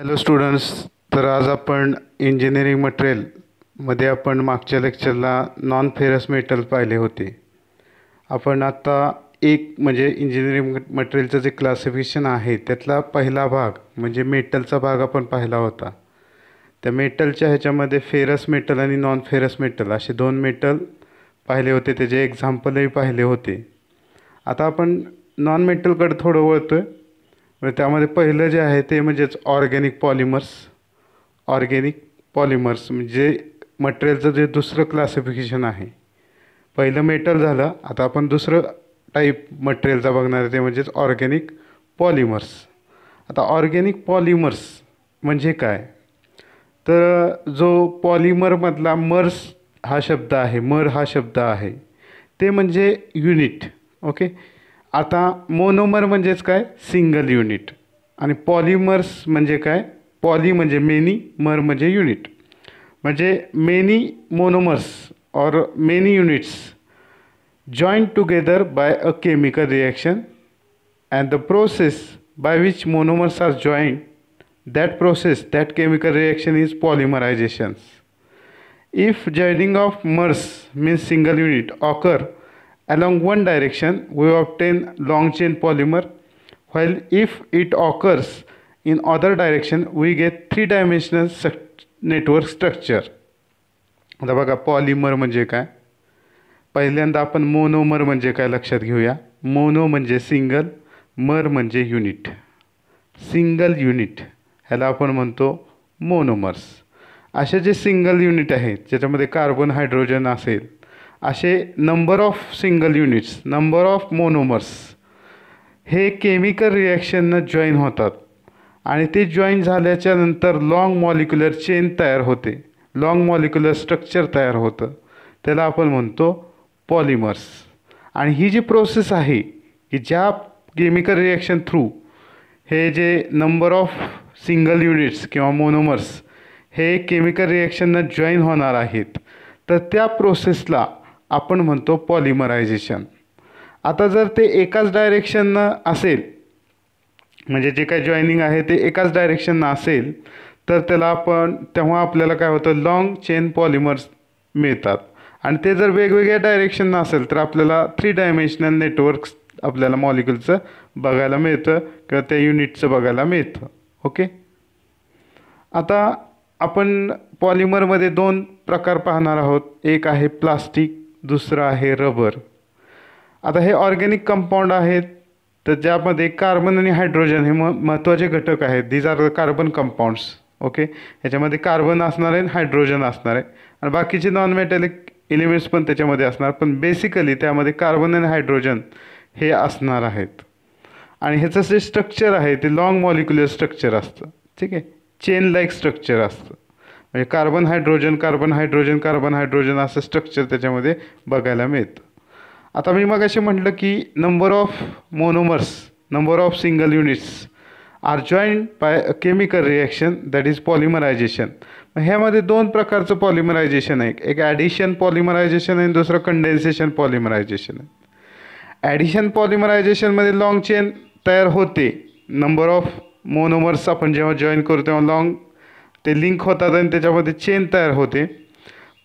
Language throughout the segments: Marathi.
हॅलो स्टुडंट्स तर आज आपण इंजिनिअरिंग मटेरियलमध्ये आपण मागच्या लेक्चरला नॉन फेरस मेटल पाहिले होते आपण आता एक म्हणजे इंजिनिअरिंग मटेरियलचं जे क्लासिफिकेशन आहे त्यातला पहिला भाग म्हणजे मेटलचा भाग आपण पाहिला होता त्या मेटलच्या ह्याच्यामध्ये फेरस मेटल आणि नॉन फेरस मेटल असे दोन मेटल पाहिले होते त्याचे एक्झाम्पलही पाहिले होते आता आपण नॉन मेटलकडे थोडं वळतो आहे म्हणजे त्यामध्ये पहिलं जे आहे ते म्हणजेच ऑर्गॅनिक पॉलिमर्स ऑर्गॅनिक पॉलिमर्स म्हणजे मटेरियलचं जे दुसरं क्लासिफिकेशन आहे पहिलं मेटल झालं आता आपण दुसरं टाईप मटेरियलचा बघणार आहे ते म्हणजेच ऑर्गॅनिक पॉलिमर्स आता ऑर्गॅनिक पॉलिमर्स म्हणजे काय तर जो पॉलिमरमधला मर्स हा शब्द आहे मर हा शब्द आहे ते म्हणजे युनिट ओके आता मोनोमर म्हणजेच काय सिंगल युनिट आणि पॉलिमर्स म्हणजे काय पॉली म्हणजे मेनी मर म्हणजे युनिट म्हणजे many monomers or many units joint together by a chemical reaction and the process by which monomers are joint that process that chemical reaction is polymerisations if joining of mers means single unit occur along one direction, we obtain long chain polymer, while if it occurs in other direction, we get three-dimensional network structure. आता बघा पॉलिमर म्हणजे काय पहिल्यांदा आपण मोनोमर म्हणजे काय लक्षात घेऊया मोनो म्हणजे सिंगल मर म्हणजे युनिट सिंगल युनिट ह्याला आपण म्हणतो मोनोमर्स असे जे सिंगल युनिट आहेत ज्याच्यामध्ये कार्बन हायड्रोजन असेल असे number of single units number of monomers हे केमिकल रिॲक्शननं जॉईन होतात आणि ते जॉईन झाल्याच्या नंतर लाँग मॉलिक्युलर चेन तयार होते लाँग मॉलिक्युलर स्ट्रक्चर तयार होतं त्याला आपण म्हणतो पॉलिमर्स आणि ही जी प्रोसेस आहे की ज्या केमिकल रिॲक्शन थ्रू हे जे नंबर ऑफ सिंगल युनिट्स किंवा मोनोमर्स हे केमिकल रिॲक्शननं जॉईन होणार आहेत तर त्या प्रोसेसला आपण म्हणतो पॉलिमरायझेशन आता जर ते एकाच डायरेक्शननं असेल म्हणजे जे काय जॉईनिंग आहे ते एकाच डायरेक्शननं असेल तर त्याला आपण तेव्हा आपल्याला काय होतं लाँग चेन पॉलिमर्स मिळतात आणि ते जर वेगवेगळ्या डायरेक्शननं असेल तर आपल्याला थ्री डायमेन्शनल नेटवर्क्स आपल्याला मॉलिक्युलचं बघायला मिळतं किंवा त्या युनिटचं बघायला मिळतं ओके आता आपण पॉलिमरमध्ये दोन प्रकार पाहणार आहोत एक आहे प्लास्टिक दुसरं आहे रबर आता हे ऑर्गॅनिक कंपाऊंड आहेत तर ज्यामध्ये कार्बन आणि हायड्रोजन हे म महत्त्वाचे घटक आहेत these are the carbon compounds okay ह्याच्यामध्ये कार्बन असणार आहे हायड्रोजन असणार आहे आणि बाकीचे नॉन मेटॅलिक एलिमेंट्स पण त्याच्यामध्ये असणार पण बेसिकली त्यामध्ये कार्बन आणि हायड्रोजन हे असणार आहेत आणि ह्याचं जे स्ट्रक्चर आहे ते लॉंग मॉलिक्युलर स्ट्रक्चर असतं ठीक आहे चेन लाईक स्ट्रक्चर असतं म्हणजे carbon hydrogen carbon hydrogen carbon hydrogen असं स्ट्रक्चर त्याच्यामध्ये बघायला मिळतं आता मी मग असे म्हटलं की number of monomers number of single units are joint by chemical reaction that is polymerisation ह्यामध्ये दोन प्रकारचं पॉलिमरायझेशन आहे एक ॲडिशन पॉलिमरायझेशन आहे दुसरं कंडेन्सेशन पॉलिमरायझेशन आहे ॲडिशन पॉलिमरायझेशनमध्ये लाँग चेन तयार होते नंबर ऑफ मोनोमर्स आपण जेव्हा जॉईन करू तेव्हा लाँग ते लिंक होतात आणि त्याच्यामध्ये चेन तयार होते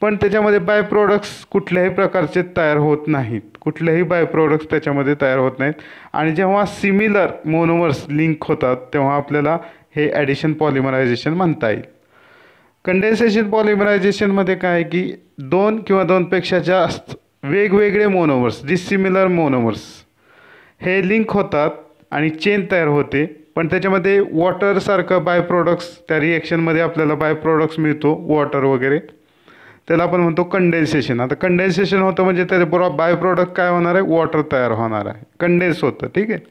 पण त्याच्यामध्ये बाय प्रोडक्ट्स कुठल्याही प्रकारचे तयार होत नाहीत कुठलेही बाय प्रोडक्ट्स त्याच्यामध्ये तयार होत नाहीत आणि जेव्हा सिमिलर मोनोमर्स लिंक होतात तेव्हा आपल्याला हे ॲडिशन पॉलिमरायझेशन म्हणता येईल कंडेन्सेशन पॉलिमरायझेशनमध्ये काय की दोन किंवा दोनपेक्षा जास्त वेगवेगळे मोनोमर्स डिसिमिलर मोनोमर्स हे लिंक होतात आणि चेन तयार होते पण त्याच्यामध्ये वॉटरसारखं बाय प्रोडक्ट्स त्या रिॲक्शनमध्ये आपल्याला बाय प्रोडक्ट्स मिळतो वॉटर वगैरे त्याला आपण म्हणतो कंडेन्सेशन आता कंडेन्सेशन होतं म्हणजे त्याचे बरोबर बाय प्रोडक्ट काय होणार आहे वॉटर तयार होणार आहे कंडेन्स होतं ठीक आहे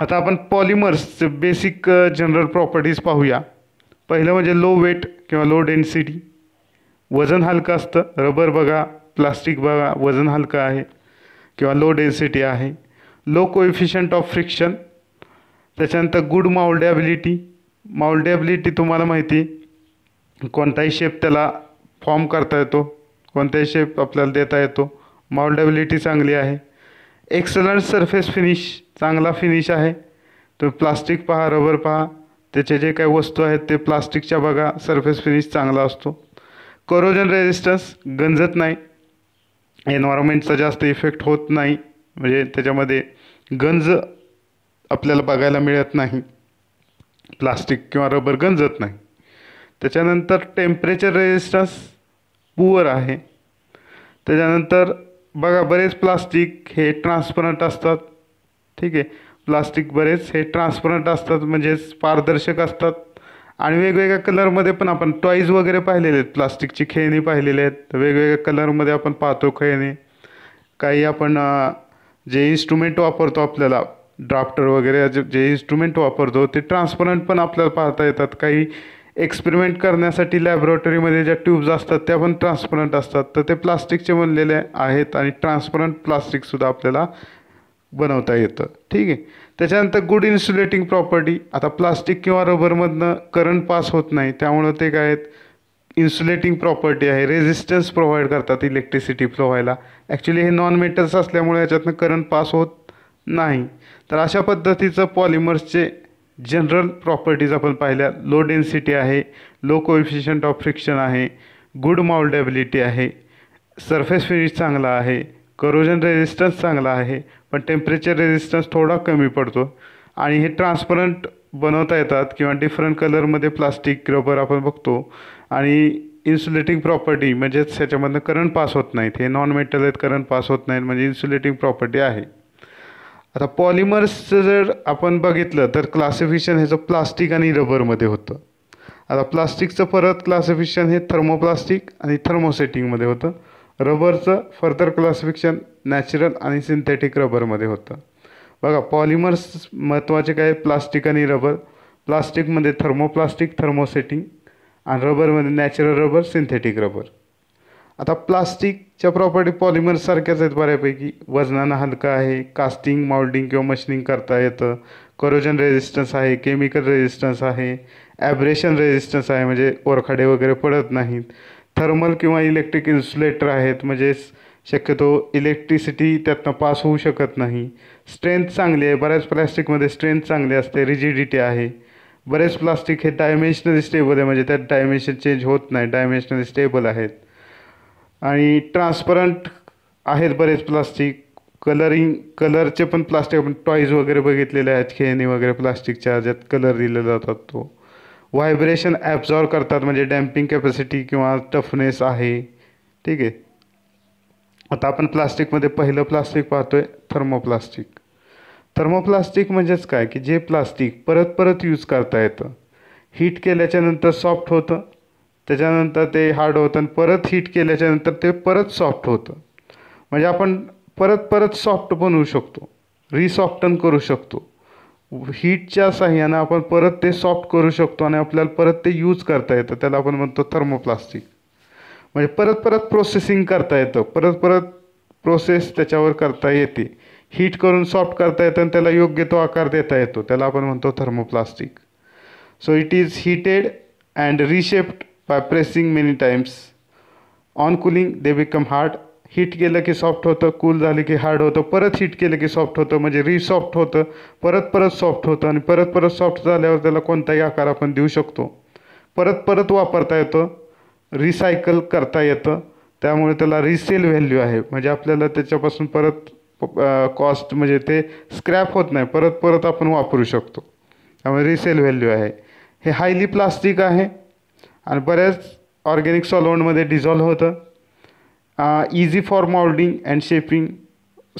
आता आपण पॉलिमर्सचे बेसिक जनरल प्रॉपर्टीज पाहूया पहिलं म्हणजे लो वेट किंवा लो डेन्सिटी वजन हलकं असतं रबर बघा प्लास्टिक बघा वजन हलकं आहे किंवा लो डेन्सिटी आहे लो कोइफिशंट ऑफ फ्रिक्शन त्याच्यानंतर गुड माउल्डेबिलिटी माउल्डेबिलिटी तुम्हाला माहिती कोणताही शेप त्याला फॉर्म करता येतो कोणताही शेप आपल्याला देता येतो माउल्डेबिलिटी चांगली आहे एक्सलंट सरफेस फिनिश चांगला फिनिश आहे तुम्ही प्लास्टिक पहा रबर पहा त्याचे जे काही वस्तू आहेत ते प्लास्टिकच्या बघा सरफेस फिनिश चांगला असतो करोजन रेजिस्टन्स गंजत नाही एन्व्हायरमेंटचा जास्त इफेक्ट होत नाही म्हणजे त्याच्यामध्ये गंज आपल्याला बघायला मिळत नाही प्लास्टिक किंवा रबर गंजत नाही त्याच्यानंतर टेम्परेचर रेजिस्टन्स पुअर आहे त्याच्यानंतर बघा बरेच प्लास्टिक हे ट्रान्सपरंट असतात ठीक आहे प्लास्टिक बरेच हे ट्रान्सपरंट असतात म्हणजेच पारदर्शक असतात आणि वेगवेगळ्या कलरमध्ये पण आपण टॉईज वगैरे पाहिलेले आहेत प्लास्टिकची खेळणी पाहिलेली आहेत वेगवेगळ्या कलरमध्ये आपण पाहतो खेळणी काही आपण जे इन्स्ट्रुमेंट वापरतो आपल्याला ड्राफ्टर वगैरे जे जे इन्स्ट्रुमेंट वापरतो ते ट्रान्सपरंट पण आपल्याला पाहता येतात काही एक्सपेरिमेंट करण्यासाठी लॅबोरेटरीमध्ये ज्या ट्यूब्स असतात त्या पण ट्रान्सपरंट असतात तर ते प्लास्टिकचे बनलेले आहेत आणि ट्रान्सपरंट प्लास्टिकसुद्धा आपल्याला बनवता येतं ठीक आहे त्याच्यानंतर गुड इन्सुलेटिंग प्रॉपर्टी आता प्लास्टिक किंवा रबरमधनं करंट पास होत नाही त्यामुळं ते काय आहेत इन्सुलेटिंग प्रॉपर्टी आहे रेजिस्टन्स प्रोव्हाइड करतात इलेक्ट्रिसिटी फ्लो व्हायला ॲक्च्युली हे नॉन मेटल्स असल्यामुळे याच्यातनं करंट पास होत नाही तर अशा पद्धतीचं पॉलिमर्सचे जनरल प्रॉपर्टीज आपण पाहिल्या लो डेन्सिटी आहे लो कोएफिशियंट ऑफ फ्रिक्शन आहे गुड माउल्डेबिलिटी आहे सरफेस फिनिश चांगला आहे करोजन रेजिस्टन्स चांगला आहे पण टेम्परेचर रेजिस्टन्स थोडा कमी पडतो आणि हे ट्रान्सपरंट बनवता येतात किंवा डिफरंट कलरमध्ये प्लास्टिक रबर आपण बघतो आणि इन्सुलेटिंग प्रॉपर्टी म्हणजेच ह्याच्यामधनं करंट पास होत नाहीत हे नॉन मेटल आहेत करंट पास होत नाहीत म्हणजे इन्सुलेटिंग प्रॉपर्टी आहे आता पॉलिमर्सचं जर आपण बघितलं तर क्लासिफिकेशन ह्याचं प्लास्टिक आणि रबरमध्ये होतं आता प्लास्टिकचं परत क्लासिफिकेशन हे थर्मोप्लास्टिक आणि थर्मोसेटिंगमध्ये होतं रबरचं फर्दर क्लासिफिकेशन नॅचरल आणि सिंथेटिक रबरमध्ये होतं बघा पॉलिमर्स महत्त्वाचे काय प्लास्टिक आणि रबर प्लास्टिकमध्ये थर्मोप्लास्टिक थर्मोसेटिंग आणि रबरमध्ये नॅचरल रबर सिंथेटिक रबर आता प्लास्टिकच्या प्रॉपर्टी सारख्याच आहेत बऱ्यापैकी वजनानं हलकं आहे कास्टिंग माउल्डिंग किंवा मशनिंग करता येतं करोजन रेजिस्टन्स आहे केमिकल रेजिस्टन्स आहे ॲब्रेशन रेजिस्टन्स आहे म्हणजे ओरखाडे वगैरे पडत नाहीत थर्मल किंवा इलेक्ट्रिक इन्सुलेटर आहेत म्हणजेच शक्यतो इलेक्ट्रिसिटी त्यातनं पास होऊ शकत नाही स्ट्रेंथ चांगली आहे बऱ्याच प्लॅस्टिकमध्ये स्ट्रेंथ चांगली असते रिजिडिटी आहे बरेच प्लास्टिक हे डायमेन्शनली स्टेबल आहे म्हणजे त्यात डायमेन्शन चेंज होत नाही डायमेन्शनली स्टेबल आहेत आणि ट्रान्सपरंट आहेत बरेच प्लास्टिक कलरिंग कलरचे पण प्लास्टिक आपण टॉईज वगैरे बघितलेले आहेत खेळणी वगैरे प्लास्टिकच्या ज्यात कलर दिले जातात तो व्हायब्रेशन ॲब्झॉर्व करतात म्हणजे डॅम्पिंग कॅपॅसिटी किंवा टफनेस आहे ठीक आहे आता आपण प्लास्टिकमध्ये पहिलं प्लास्टिक पाहतो आहे थर्मोप्लास्टिक थर्मोप्लास्टिक म्हणजेच काय की जे प्लास्टिक परत परत यूज करता येतं हीट केल्याच्यानंतर सॉफ्ट होतं त्याच्यानंतर ते हार्ड होतं आणि परत हीट केल्याच्यानंतर ते परत सॉफ्ट होतं म्हणजे आपण परत परत सॉफ्ट बनवू शकतो रिसॉफ्टन करू शकतो हीटच्या साह्यानं आपण परत ते सॉफ्ट करू शकतो आणि आपल्याला परत ते यूज करता येतं त्याला आपण म्हणतो थर्मोप्लास्टिक म्हणजे परत परत प्रोसेसिंग करता येतं परत परत प्रोसेस त्याच्यावर करता येते हीट करून सॉफ्ट करता येतं आणि त्याला योग्य तो आकार देता येतो त्याला आपण म्हणतो thermoplastic so it is heated and reshaped by pressing many times on cooling they become hard heat केलं की सॉफ्ट होतं कूल झालं की हार्ड होतं परत हिट केलं की सॉफ्ट होतं म्हणजे रिसॉफ्ट होतं परत परत सॉफ्ट होतं आणि परत परत सॉफ्ट झाल्यावर त्याला कोणताही आकार आपण देऊ शकतो परत परत वापरता येतं रिसायकल करता येतं त्यामुळे त्याला रिसेल व्हॅल्यू आहे म्हणजे आपल्याला त्याच्यापासून परत कॉस्ट म्हणजे ते स्क्रॅप होत नाही परत परत आपण वापरू शकतो त्यामुळे रिसेल व्हॅल्यू आहे हे हायली प्लास्टिक आहे आणि बऱ्याच ऑर्गॅनिक सॉलवंटमध्ये डिझॉल्व होतं easy for moulding and shaping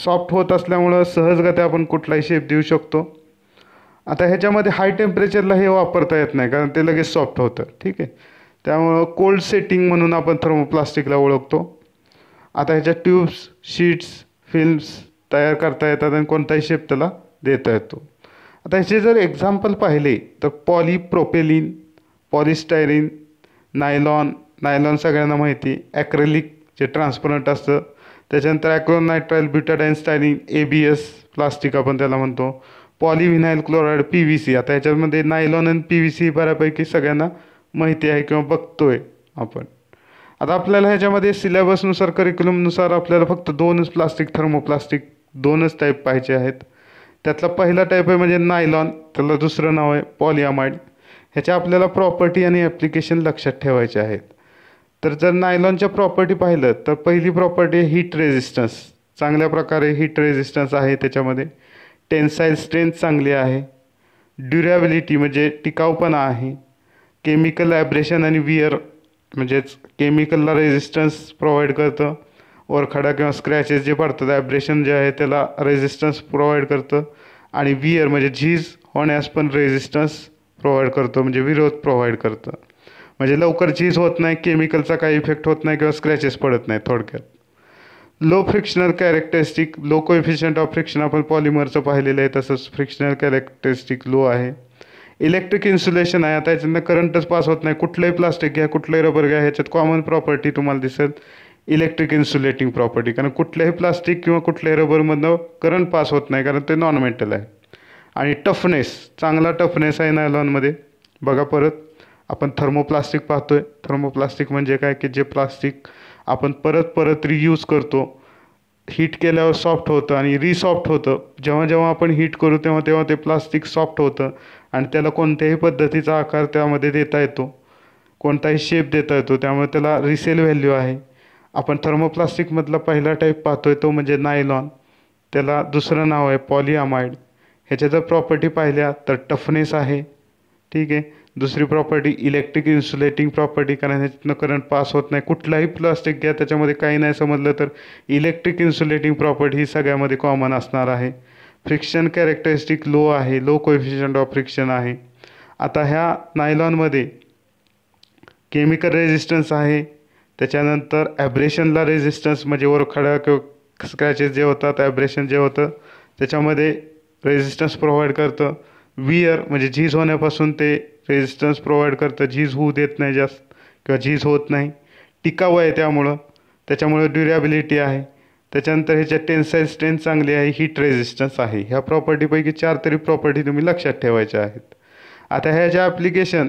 soft होत असल्यामुळं सहजगत्या आपण कुठलाही शेप देऊ शकतो आता ह्याच्यामध्ये हाय टेम्परेचरला हे वापरता येत नाही कारण ते लगेच सॉफ्ट होतं ठीक आहे त्यामुळं कोल्ड सेटिंग म्हणून आपण थर्मोप्लास्टिकला ओळखतो आता ह्याच्या ट्यूब्स शीट्स फिल्म्स तयार करता येतात आणि कोणताही शेप त्याला देता येतो आता ह्याचे जर एक्झाम्पल पाहिले तर पॉलीप्रोपेलिन पॉलिस्टायरिन नायलॉन नायलॉन सगळ्यांना माहिती ॲक्रेलिक जे ट्रान्सपरंट असतं त्याच्यानंतर acrylonitrile butadiene styrene A B S plastic आपण त्याला म्हणतो polyvinyl chloride P V C आता याच्यामध्ये नायलॉन आणि पी व्ही सी बऱ्यापैकी सगळ्यांना माहिती आहे किंवा बघतो आहे आपण आता आपल्याला ह्याच्यामध्ये सिलेबसनुसार करिक्युलमनुसार आपल्याला फक्त दोनच प्लास्टिक थर्मोप्लास्टिक दोनच टाईप पाहिजे आहेत त्यातला पहिला टाईप आहे म्हणजे नायलॉन त्याला दुसरं नाव आहे पॉलियामाइड ह्याच्या आपल्याला प्रॉपर्टी आणि ॲप्लिकेशन लक्षात ठेवायचे आहेत तर जर नायलॉनच्या प्रॉपर्टी पाहिलं तर पहिली प्रॉपर्टी आहे हीट रेजिस्टन्स चांगल्या प्रकारे हीट रेझिस्टन्स आहे त्याच्यामध्ये टेन्साईल स्ट्रेंथ चांगली आहे ड्युरॅबिलिटी म्हणजे टिकाऊपणा आहे केमिकल ॲब्रेशन आणि वियर म्हणजेच केमिकलला रेझिस्टन्स प्रोव्हाइड करतं ओरखडा किंवा स्क्रॅचेस जे पडतात ॲब्रेशन जे आहे त्याला रेझिस्टन्स प्रोव्हाइड करतं आणि वियर म्हणजे झीज होण्यास पण रेझिस्टन्स प्रोव्हाइड करतो म्हणजे विरोध प्रोव्हाइड करतं म्हणजे लवकर चीज होत नाही केमिकलचा काही इफेक्ट होत नाही किंवा स्क्रॅचेस पडत नाही थोडक्यात low frictional characteristic low coefficient of friction आपण पॉलिमरचं पाहिलेलं आहे तसंच फ्रिक्शनल कॅरेक्टरिस्टिक लो आहे इलेक्ट्रिक इन्सुलेशन आहे आता याच्यातनं करंटच पास होत नाही कुठलंही प्लास्टिक घ्या कुठलंही रबर घ्या ह्याच्यात कॉमन प्रॉपर्टी तुम्हाला दिसेल इलेक्ट्रिक इन्सुलेटिंग प्रॉपर्टी कारण कुठल्याही प्लास्टिक किंवा कुठल्याही रबरमधनं करंट पास होत नाही कारण ते नॉन मेटल आहे आणि टफनेस चांगला टफनेस आहे नायलॉनमध्ये बघा परत आपण थर्मोप्लास्टिक पाहतोय थर्मोप्लास्टिक म्हणजे काय की जे प्लास्टिक आपण परत परत रियूज करतो हीट केल्यावर सॉफ्ट होतं आणि रिसॉफ्ट होतं जेव्हा जेव्हा आपण हीट करू तेव्हा तेव्हा ते प्लास्टिक सॉफ्ट होतं आणि त्याला कोणत्याही पद्धतीचा आकार त्यामध्ये देता येतो कोणताही शेप देता येतो त्यामुळे त्याला रिसेल व्हॅल्यू आहे आपण थर्मोप्लास्टिकमधला पहिला टाईप पाहतोय तो म्हणजे नायलॉन त्याला दुसरं नाव आहे पॉलियामाइड ह्याच्या जर प्रॉपर्टी पाहिल्या तर टफनेस आहे ठीक आहे दुसरी प्रॉपर्टी इलेक्ट्रिक इन्सुलेटिंग प्रॉपर्टी कारण ह्याच्यातनं करंट पास होत नाही कुठलाही प्लास्टिक घ्या त्याच्यामध्ये काही नाही समजलं तर इलेक्ट्रिक इन्सुलेटिंग प्रॉपर्टी ही सगळ्यामध्ये कॉमन असणार आहे फ्रिक्शन कॅरेक्टरिस्टिक लो आहे लो कोएफिशियंट ऑफ फ्रिक्शन आहे आता ह्या नायलॉनमध्ये केमिकल रेजिस्टन्स आहे त्याच्यानंतर ॲब्रेशनला रेजिस्टन्स म्हणजे वर किंवा स्क्रॅचेस जे होतात ॲब्रेशन जे होतं त्याच्यामध्ये रेझिस्टन्स प्रोव्हाइड करतं वियर म्हणजे झीज होण्यापासून ते रेझिस्टन्स प्रोव्हाइड करतं झीज होऊ देत नाही जास्त किंवा झीज होत नाही टिकाऊ आहे त्यामुळं त्याच्यामुळे ड्युरॅबिलिटी आहे त्याच्यानंतर ह्याच्या टेन्साईल स्ट्रेंथ चांगली आहे हीट रेझिस्टन्स आहे ह्या प्रॉपर्टीपैकी चार तरी प्रॉपर्टी तुम्ही लक्षात ठेवायच्या आहेत आता ह्या ज्या ॲप्लिकेशन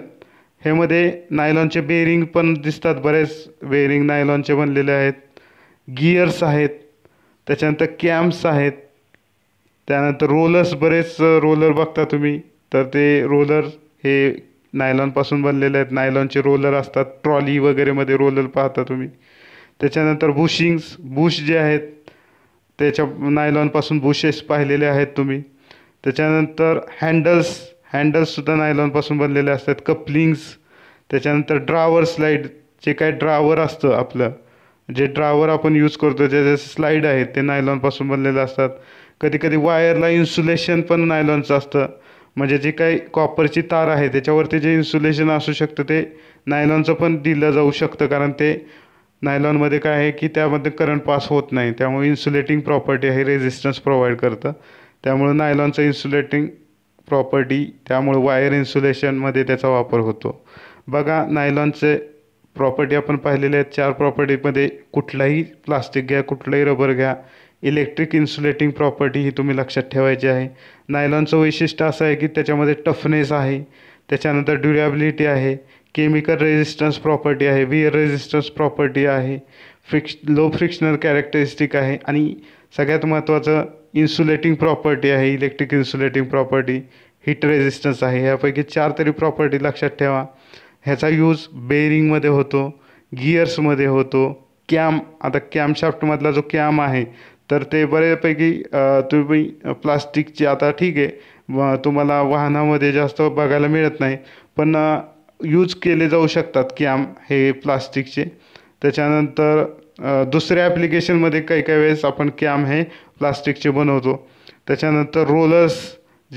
ह्यामध्ये नायलॉनचे बेरिंग पण दिसतात बरेच बेरिंग नायलॉनचे बनलेले आहेत गियर्स आहेत त्याच्यानंतर कॅम्प्स आहेत त्यानंतर रोलर्स बरेच रोलर बघता तुम्ही तर ते रोलर हे नायलॉनपासून बनलेले आहेत नायलॉनचे रोलर असतात ट्रॉली वगैरेमध्ये रोलर पाहता तुम्ही त्याच्यानंतर बुशिंग्स बुश जे आहेत त्याच्या नायलॉनपासून बुशेस पाहिलेले आहेत तुम्ही त्याच्यानंतर हँडल्स हँडल्ससुद्धा नायलॉनपासून बनलेले असतात कपलिंग्स त्याच्यानंतर ड्रावर स्लाईड जे काय ड्रावर असतं आपलं जे ड्रावर आपण यूज करतो ज्याचे स्लाईड आहेत ते नायलॉनपासून बनलेले असतात कधी कधी वायरला इन्सुलेशन पण नायलॉनचं असतं म्हणजे जे काही कॉपरची तार आहे त्याच्यावरती जे इन्सुलेशन असू शकतं ते नायलॉनचं पण दिलं जाऊ शकतं कारण ते नायलॉनमध्ये काय आहे की त्यामध्ये करंट पास होत नाही त्यामुळे इन्सुलेटिंग प्रॉपर्टी आहे रेझिस्टन्स प्रोव्हाइड करतं त्यामुळे नायलॉनचं इन्सुलेटिंग प्रॉपर्टी त्यामुळे वायर इन्सुलेशनमध्ये त्याचा वापर होतो बघा नायलॉनचे प्रॉपर्टी आपण पाहिलेल्या आहेत चार प्रॉपर्टीमध्ये कुठलाही प्लास्टिक घ्या कुठलाही रबर घ्या इलेक्ट्रिक इन्सुलेटिंग प्रॉपर्टी ही तुम्ही लक्षात ठेवायची आहे नायलॉनचं वैशिष्ट्य असं आहे की त्याच्यामध्ये टफनेस आहे त्याच्यानंतर ड्युरेबिलिटी आहे केमिकल रेजिस्टन्स प्रॉपर्टी आहे वियर रेजिस्टन्स प्रॉपर्टी आहे फ्रिक्श लो फ्रिक्शनल कॅरेक्टरिस्टिक आहे आणि सगळ्यात महत्त्वाचं इन्सुलेटिंग प्रॉपर्टी आहे electric insulating property heat resistance आहे ह्यापैकी चार तरी प्रॉपर्टी लक्षात ठेवा ह्याचा यूज बेरिंगमध्ये होतो गियर्समध्ये होतो कॅम आता कॅमशाफ्टमधला जो कॅम आहे तर ते बऱ्यापैकी तुम्ही प्लास्टिकचे आता ठीक आहे तुम्हाला वाहनामध्ये जास्त बघायला मिळत नाही पण यूज केले जाऊ शकतात कॅम हे प्लास्टिकचे त्याच्यानंतर दुसऱ्या ॲप्लिकेशनमध्ये काही काही वेळेस आपण कॅम हे प्लास्टिकचे बनवतो त्याच्यानंतर रोलर्स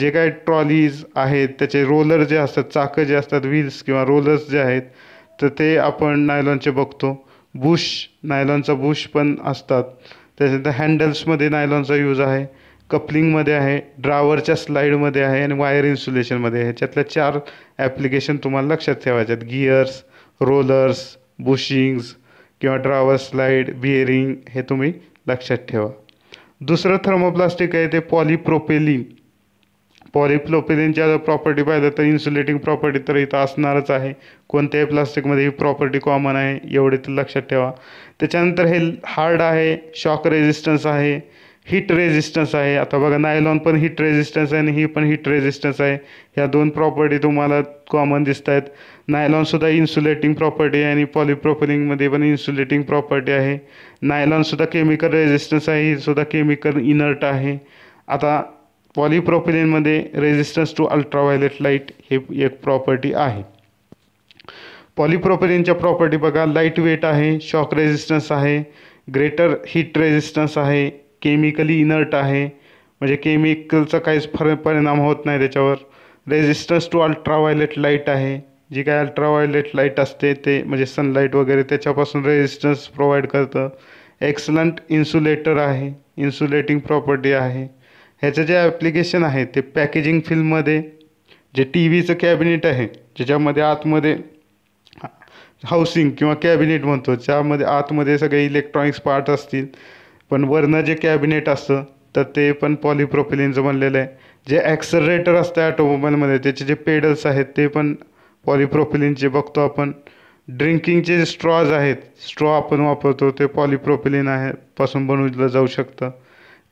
जे काही ट्रॉलीज आहेत त्याचे रोलर जे असतात चाकं जे असतात व्हील्स किंवा रोलर्स जे आहेत तर ते आपण नायलॉनचे बघतो बुश नायलॉनचा बुश पण असतात त्याच्यानंतर हँडल्समध्ये नायलॉनचा यूज आहे कपलिंगमध्ये आहे ड्रावरच्या स्लाईडमध्ये आहे आणि वायर इन्सुलेशनमध्ये आहे ह्याच्यातल्या चार ॲप्लिकेशन तुम्हाला लक्षात ठेवायच्या आहेत गिअर्स रोलर्स बुशिंग्स किंवा ड्रावर स्लाईड बिअरिंग हे तुम्ही लक्षात ठेवा दुसरं थर्मोप्लास्टिक आहे ते पॉलिप्रोपेलिन पॉलिप्लोपिलिनच्या जर प्रॉपर्टी पाहिलं तर इन्सुलेटिंग प्रॉपर्टी तर इथं असणारच आहे कोणत्याही प्लास्टिकमध्ये ही प्रॉपर्टी कॉमन आहे एवढे तर लक्षात ठेवा त्याच्यानंतर हे हार्ड आहे शॉक रेझिस्टन्स आहे हीट रेझिस्टन्स आहे आता बघा नायलॉन पण हिट रेझिस्टन्स आहे आणि ही पण हिट रेझिस्टन्स आहे ह्या दोन प्रॉपर्टी तुम्हाला कॉमन दिसत आहेत नायलॉनसुद्धा इन्सुलेटिंग प्रॉपर्टी आहे आणि पॉलिप्रोपिलिंगमध्ये पण इन्सुलेटिंग प्रॉपर्टी आहे नायलॉनसुद्धा केमिकल रेझिस्टन्स आहे सुद्धा केमिकल इनर्ट आहे आता पॉलिप्रॉपिलिनमध्ये रेजिस्टन्स टू अल्ट्रावायलेट लाईट हे एक प्रॉपर्टी आहे पॉलिप्रॉपिलिनच्या प्रॉपर्टी बघा लाईट वेट आहे शॉक रेजिस्टन्स आहे ग्रेटर हीट रेजिस्टन्स आहे केमिकली इनर्ट आहे म्हणजे केमिकलचा काहीच फर परिणाम होत नाही त्याच्यावर रेजिस्टन्स टू अल्ट्राव्हायलेट लाईट आहे जी काय अल्ट्राव्हायलेट लाईट असते ते म्हणजे सनलाईट वगैरे त्याच्यापासून रेजिस्टन्स प्रोव्हाइड करतं एक्सलंट इन्सुलेटर आहे इन्सुलेटिंग प्रॉपर्टी आहे ह्याचं जे ॲप्लिकेशन आहे ते पॅकेजिंग फिल्ममध्ये जे टी व्हीचं कॅबिनेट आहे ज्याच्यामध्ये आतमध्ये हाऊसिंग किंवा कॅबिनेट म्हणतो ज्यामध्ये आतमध्ये सगळे इलेक्ट्रॉनिक्स पार्ट असतील पण वरनं जे कॅबिनेट असतं तर ते पण पॉलिप्रोपिलिनचं बनलेलं आहे जे ॲक्सलरेटर असतं ॲटोमोबाईलमध्ये त्याचे जे पेडल्स आहेत ते पण पॉलिप्रोपिलिनचे बघतो आपण ड्रिंकिंगचे जे स्ट्रॉज आहेत स्ट्रॉ आपण वापरतो ते पॉलिप्रोपिलिन आहे पासून बनवलं जाऊ शकतं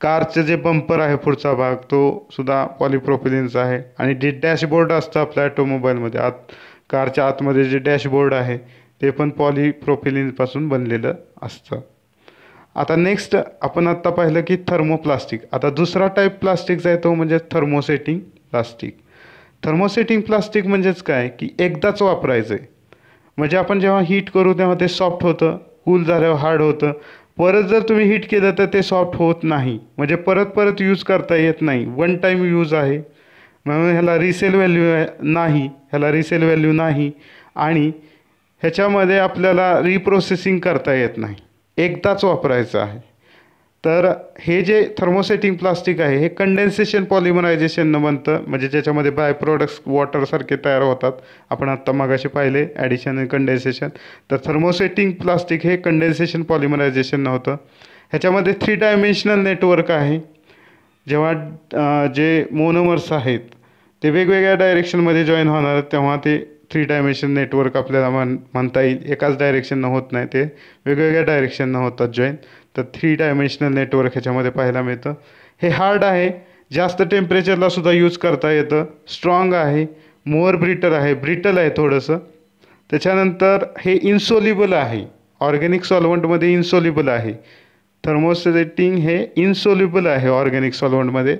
कारचं जे बंपर आहे पुढचा भाग तो सुद्धा पॉलिप्रोपिलिनचा आहे आणि जे डॅशबोर्ड असतं आपल्या ऑटोमोबाईलमध्ये आत कारच्या आतमध्ये जे डॅशबोर्ड आहे ते पण पॉलिप्रोपिलिनपासून बनलेलं असतं आता नेक्स्ट आपण आत्ता पाहिलं की थर्मोप्लास्टिक आता दुसरा टाईप प्लास्टिकचा आहे तो म्हणजे थर्मोसेटिंग प्लास्टिक थर्मोसेटिंग प्लास्टिक म्हणजेच काय की एकदाच वापरायचं आहे म्हणजे आपण जेव्हा हीट करू तेव्हा ते सॉफ्ट होतं कूल झाल्यावर हार्ड होतं परत जर तुम्ही हीट केलं तर ते सॉफ्ट होत नाही म्हणजे परत परत यूज करता येत नाही वन टाईम यूज आहे म्हणून ह्याला रिसेल व्हॅल्यू नाही ह्याला रिसेल व्हॅल्यू नाही आणि ह्याच्यामध्ये आपल्याला रिप्रोसेसिंग करता येत नाही एकदाच वापरायचं आहे तर हे जे थर्मोसेटिंग प्लास्टिक आहे हे कंडेन्सेशन पॉलिमरायझेशननं बनतं म्हणजे ज्याच्यामध्ये बाय प्रोडक्ट्स वॉटरसारखे तयार होतात आपण आत्ता मागाशी पाहिले ॲडिशन आणि कंडेन्सेशन तर थर्मोसेटिंग प्लास्टिक हे कंडेन्सेशन पॉलिमरायझेशन होतं ह्याच्यामध्ये थ्री डायमेन्शनल नेटवर्क आहे जेव्हा जे मोनोमर्स आहेत ते वेगवेगळ्या डायरेक्शनमध्ये जॉईन होणार तेव्हा ते थ्री डायमेन्शन नेटवर्क आपल्याला म्हण म्हणता येईल एकाच डायरेक्शननं होत नाही ते वेगवेगळ्या डायरेक्शननं होतात जॉईन तर थ्री डायमेन्शनल नेटवर्क ह्याच्यामध्ये पाहायला मिळतं हे हार्ड आहे जास्त टेम्परेचरला सुद्धा यूज करता येतं स्ट्रॉंग आहे मोअर ब्रिटल आहे ब्रिटल आहे थोडंसं त्याच्यानंतर हे इन्सोलिबल आहे ऑर्गॅनिक सॉल्वंटमध्ये इन्सोलिबल आहे थर्मोसेटिंग हे इन्सोल्युबल आहे ऑर्गॅनिक सॉल्वंटमध्ये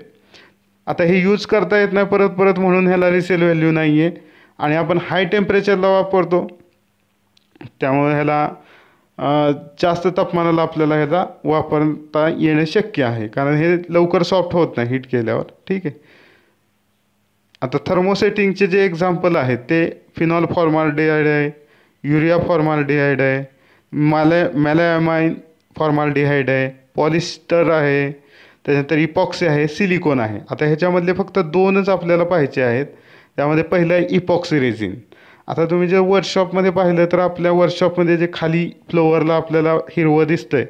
आता हे यूज करता येत नाही परत परत म्हणून ह्याला रिसेल व्हॅल्यू नाही आहे आणि आपण हाय टेम्परेचरला वापरतो त्यामुळे ह्याला जास्त तापमानाला आपल्याला ह्याचा वापरता येणे शक्य आहे कारण हे लवकर सॉफ्ट होत नाही हीट केल्यावर ठीक आहे आता थर्मोसेटिंगचे जे एक्झाम्पल आहेत ते फिनॉल फॉर्मालडिहायड आहे युरिया डिहायड आहे माले मॅलॅमाइन फॉर्मालडिहायड आहे पॉलिस्टर आहे त्याच्यानंतर इपॉक्सी आहे सिलिकॉन आहे आता ह्याच्यामधले फक्त दोनच आपल्याला पाहिजे आहेत त्यामध्ये पहिलं आहे इपॉक्सी रेझिन आता तुम्ही जर वर्कशॉपमध्ये पाहिलं तर आपल्या वर्कशॉपमध्ये जे खाली फ्लोअरला आपल्याला हिरवं दिसतं आहे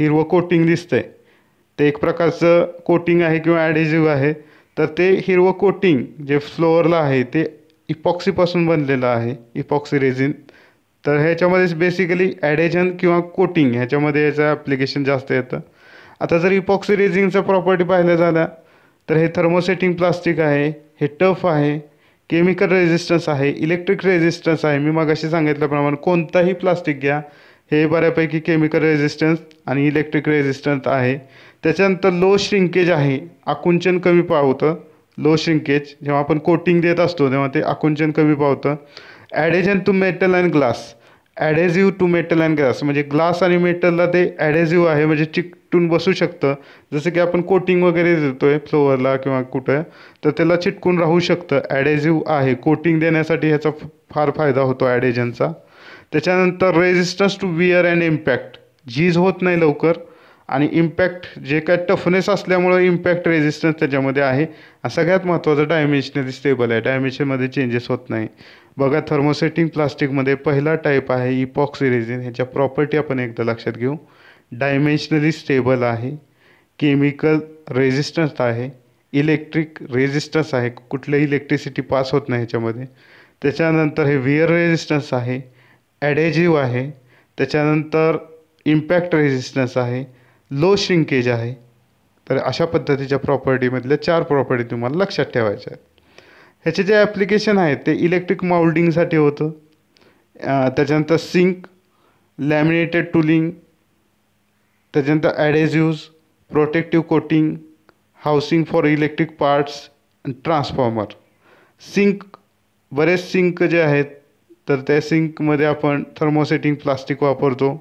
हिरवं कोटिंग दिसतं आहे ते एक प्रकारचं कोटिंग आहे किंवा ॲडेझिव्ह आहे तर ते हिरवं कोटिंग जे फ्लोअरला आहे ते इपॉक्सीपासून बनलेलं आहे इपॉक्सी रेझिन तर ह्याच्यामध्येच बेसिकली ॲडेजन किंवा कोटिंग ह्याच्यामध्ये याचं ॲप्लिकेशन जास्त येतं आता जर इपॉक्सी रेझिनचं प्रॉपर्टी पाहिलं झाल्या तर हे थर्मोसेटिंग प्लास्टिक आहे हे टफ आहे केमिकल रेजिस्टन्स आहे इलेक्ट्रिक रेजिस्टन्स आहे मी मगाशी सांगितल्याप्रमाणे कोणताही प्लास्टिक घ्या हे बऱ्यापैकी केमिकल रेजिस्टन्स आणि इलेक्ट्रिक रेजिस्टन्स आहे त्याच्यानंतर लो श्रिंकेज आहे आकुंचन कमी पावतं लो श्रिंकेज जेव्हा आपण कोटिंग देत असतो तेव्हा ते आकुंचन कमी पावतं adhesion to metal and glass adhesive to metal and glass म्हणजे ग्लास आणि मेटलला ते ॲडेझिव्ह आहे म्हणजे चिकटून बसू शकतं जसं की आपण कोटिंग वगैरे देतो आहे फ्लोअरला किंवा कुठं तर त्याला चिटकून राहू शकतं ॲडेझिव्ह आहे कोटिंग देण्यासाठी ह्याचा फार फायदा होतो ॲडेजनचा त्याच्यानंतर resistance to wear and impact झीज होत नाही लवकर आणि इम्पॅक्ट जे काय टफनेस असल्यामुळं इम्पॅक्ट रेझिस्टन्स त्याच्यामध्ये आहे सगळ्यात महत्त्वाचं डायमेन्शनरी स्टेबल आहे डायमेन्शनमध्ये चेंजेस होत नाही बघा थर्मोसेटिंग प्लास्टिकमध्ये पहिला टाईप आहे इपॉक्सी रेझिन ह्याच्या प्रॉपर्टी आपण एकदा लक्षात घेऊ डायमेन्शनरी स्टेबल आहे केमिकल रेझिस्टन्स आहे इलेक्ट्रिक रेझिस्टन्स आहे कुठलंही इलेक्ट्रिसिटी पास होत नाही ह्याच्यामध्ये त्याच्यानंतर हे विअर रेजिस्टन्स आहे ॲडेजिव आहे त्याच्यानंतर इम्पॅक्ट रेझिस्टन्स आहे लो श्रिंकेज आहे तर अशा पद्धतीच्या प्रॉपर्टीमधल्या चार प्रॉपर्टी तुम्हाला लक्षात ठेवायच्या आहेत ह्याचे जे ॲप्लिकेशन आहेत ते इलेक्ट्रिक माउल्डिंगसाठी होतं त्याच्यानंतर सिंक लॅमिनेटेड टूलिंग त्याच्यानंतर adhesives protective coating housing for electric parts transformer sink बरेच सिंक जे आहेत तर त्या सिंकमध्ये आपण थर्मोसेटिंग प्लास्टिक वापरतो